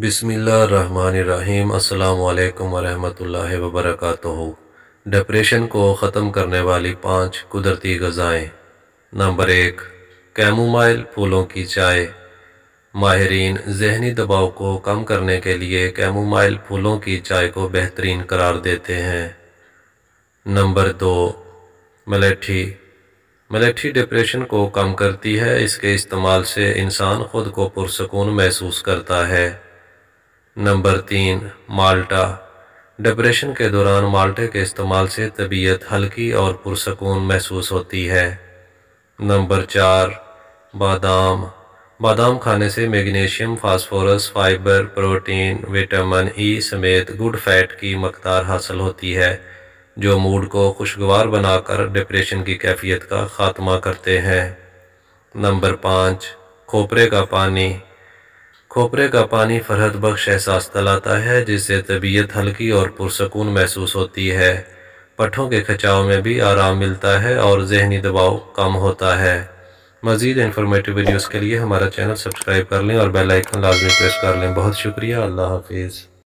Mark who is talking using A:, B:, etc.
A: बिसमीम् अल्लाम वरहमल वबरक डिप्रेशन को ख़त्म करने वाली पांच कुदरती गज़ाएँ नंबर एक कैमोमाइल फूलों की चाय माहरीन जहनी दबाव को कम करने के लिए कैमोमाइल फूलों की चाय को बेहतरीन करार देते हैं नंबर दो मलेठी मलेठी डिप्रेशन को कम करती है इसके इस्तेमाल से इंसान ख़ुद को पुरसकून महसूस करता है नंबर तीन माल्टा डिप्रेशन के दौरान माल्टे के इस्तेमाल से तबीयत हल्की और पुरसकून महसूस होती है नंबर चार बादाम बादाम खाने से magnesium phosphorus fibre protein vitamin E समेत गुड फैट की मकदार हासिल होती है जो मूड को खुशगवार बनाकर डिप्रेशन की कैफियत का ख़ात्मा करते हैं नंबर पाँच खोपरे का पानी खोपरे का पानी फरहद बख्श एहसास दलाता है जिससे तबीयत हल्की और पुरसकून महसूस होती है पठों के खचाव में भी आराम मिलता है और जहनी दबाव कम होता है मज़ीद इन्फॉर्मेटिव वीडियोज़ के लिए हमारा चैनल सब्सक्राइब कर लें और बेल आइकन लाजमी प्रेस कर लें बहुत शुक्रिया अल्लाह हाफिज़